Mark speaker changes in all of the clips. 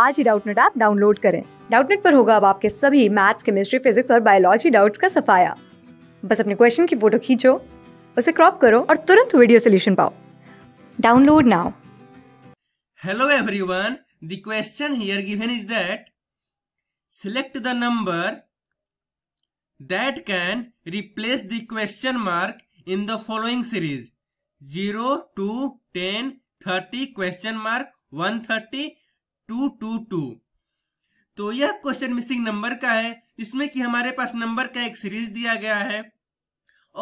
Speaker 1: आज ही Doubtnut app download करें डाउटनेट पर होगा अब आपके सभी मैथ्स केमिस्ट्री फिजिक्स और बायोलॉजी डाउट्स का सफाया बस अपने क्वेश्चन की फोटो खींचो उसे क्रॉप करो और तुरंत वीडियो सोल्यूशन पाओ download now hello everyone the question here given is that select the number that can replace the question mark in the following series zero two ten thirty question mark one thirty two two two तो यह question missing number का है जिसमें कि हमारे पास number का एक series दिया गया है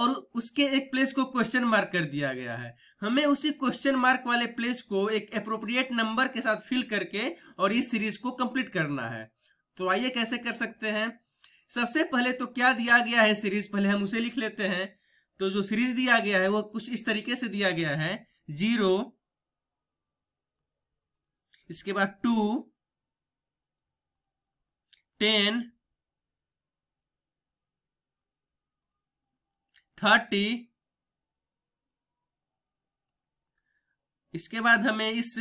Speaker 1: और उसके एक प्लेस को क्वेश्चन मार्क कर दिया गया है हमें उसी क्वेश्चन मार्क वाले प्लेस को एक अप्रोप्रिएट नंबर के साथ फिल करके और इस सीरीज को कंप्लीट करना है तो आइए कैसे कर सकते हैं सबसे पहले तो क्या दिया गया है सीरीज पहले हम उसे लिख लेते हैं तो जो सीरीज दिया गया है वो कुछ इस तरीके से दिया गया है जीरो इसके बाद टू टेन थर्टी इसके बाद हमें इस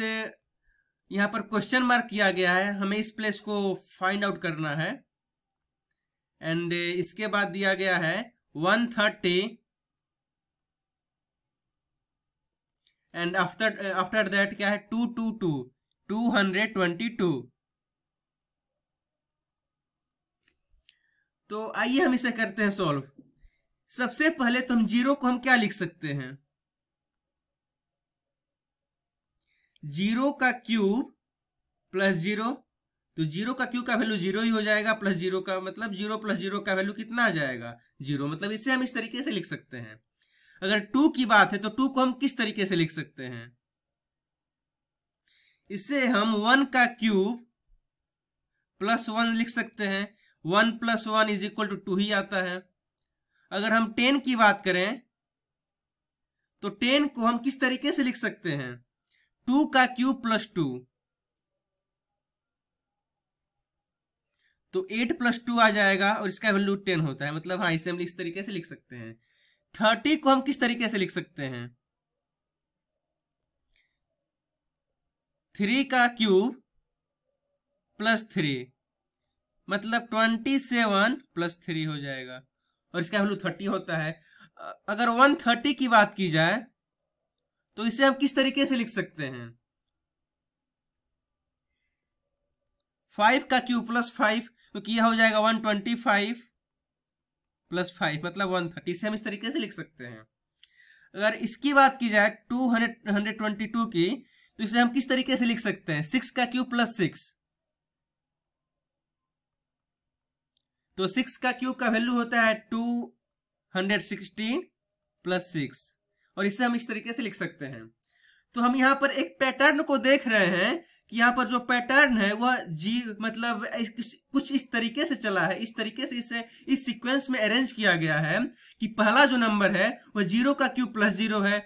Speaker 1: यहां पर क्वेश्चन मार्क किया गया है हमें इस प्लेस को फाइंड आउट करना है एंड इसके बाद दिया गया है one thirty and after after that क्या है two two two two hundred twenty two तो आइए हम इसे करते हैं सॉल्व सबसे पहले तो हम जीरो को हम क्या लिख सकते हैं जीरो का क्यूब प्लस जीरो तो जीरो का क्यूब का वैल्यू जीरो ही हो जाएगा प्लस जीरो का मतलब जीरो प्लस जीरो का वैल्यू कितना आ जाएगा जीरो मतलब इसे हम इस तरीके से लिख सकते हैं अगर टू की बात है तो टू को हम किस तरीके से लिख सकते हैं इसे हम वन का क्यूब प्लस वन लिख सकते हैं one plus one is equal to two ही आता है अगर हम टेन की बात करें तो टेन को हम किस तरीके से लिख सकते हैं टू का क्यूब प्लस टू तो एट प्लस टू आ जाएगा और इसका वैल्यू टेन होता है मतलब हाँ इसे हम इस तरीके से लिख सकते हैं थर्टी को हम किस तरीके से लिख सकते हैं थ्री का क्यूब प्लस थ्री मतलब ट्वेंटी सेवन प्लस थ्री हो जाएगा और इसका वैल्यू थर्टी होता है अगर वन थर्टी की बात की जाए तो इसे हम किस तरीके से लिख सकते हैं फाइव का क्यूब प्लस फाइव क्योंकि तो यह हो जाएगा one twenty five plus five मतलब वन थर्टी से हम इस तरीके से लिख सकते हैं अगर इसकी बात की जाए two hundred hundred twenty two की तो इसे हम किस तरीके से लिख सकते हैं सिक्स का क्यूब प्लस सिक्स तो सिक्स का क्यूब का वैल्यू होता है two hundred sixteen plus six और इसे हम इस तरीके से लिख सकते हैं तो हम यहाँ पर एक पैटर्न को देख रहे हैं कि यहाँ पर जो पैटर्न है वह जी मतलब कुछ इस तरीके से चला है इस तरीके से इसे इस सीक्वेंस में अरेंज किया गया है कि पहला जो नंबर है वह जीरो का क्यूब प्लस जीरो है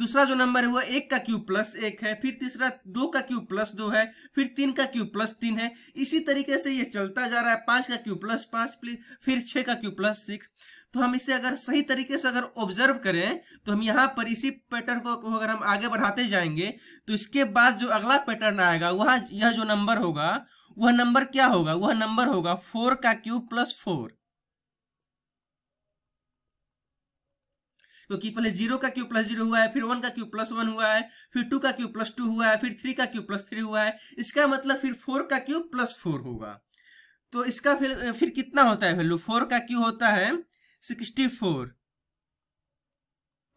Speaker 1: दूसरा जो नंबर है वो एक का क्यूब प्लस एक है फिर तीसरा दो का क्यूब प्लस दो है फिर तीन का क्यूब प्लस तीन है इसी तरीके से ये चलता जा रहा है पाँच का क्यूब प्लस पाँच फिर छः का क्यूब प्लस सिक्स तो हम इसे अगर सही तरीके से अगर ऑब्जर्व करें तो हम यहाँ पर इसी पैटर्न को अगर हम आगे बढ़ाते जाएंगे तो इसके बाद जो अगला पैटर्न आएगा वह यह जो नंबर होगा वह नंबर क्या होगा वह नंबर होगा फोर का क्यूब प्लस फोर तो पहले जीरो का क्यू प्लस जीरो हुआ है फिर वन का क्यू प्लस वन हुआ है फिर टू का क्यू प्लस टू हुआ है फिर थ्री का क्यू प्लस थ्री हुआ है इसका मतलब फिर फोर का क्यू प्लस फोर होगा तो इसका फिर फिर कितना होता है वैल्यू फोर का क्यू होता है सिक्सटी फोर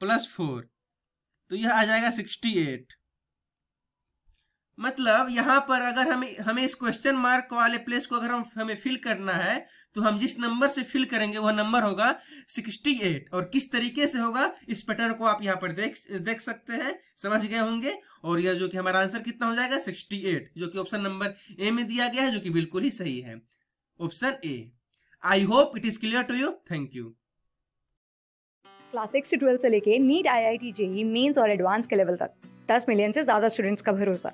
Speaker 1: प्लस फोर तो यह आ जाएगा सिक्सटी एट मतलब यहाँ पर अगर हमें हमें इस क्वेश्चन मार्क वाले प्लेस को अगर हम हमें फिल करना है तो हम जिस नंबर से फिल करेंगे वह नंबर होगा 68 और किस तरीके से होगा इस पैटर्न को आप यहाँ पर देख देख सकते हैं समझ गए होंगे और यह जो कि हमारा आंसर कितना हो जाएगा 68 जो कि ऑप्शन नंबर ए में दिया गया है जो कि बिल्कुल ही सही है option A I hope it is clear to you thank you class six से ट्वेल्थ से लेके NEET I I T JEE mains और एडवांस के लेवल तक दस मिलियन से ज्यादा स्टूडेंट्स का भरोसा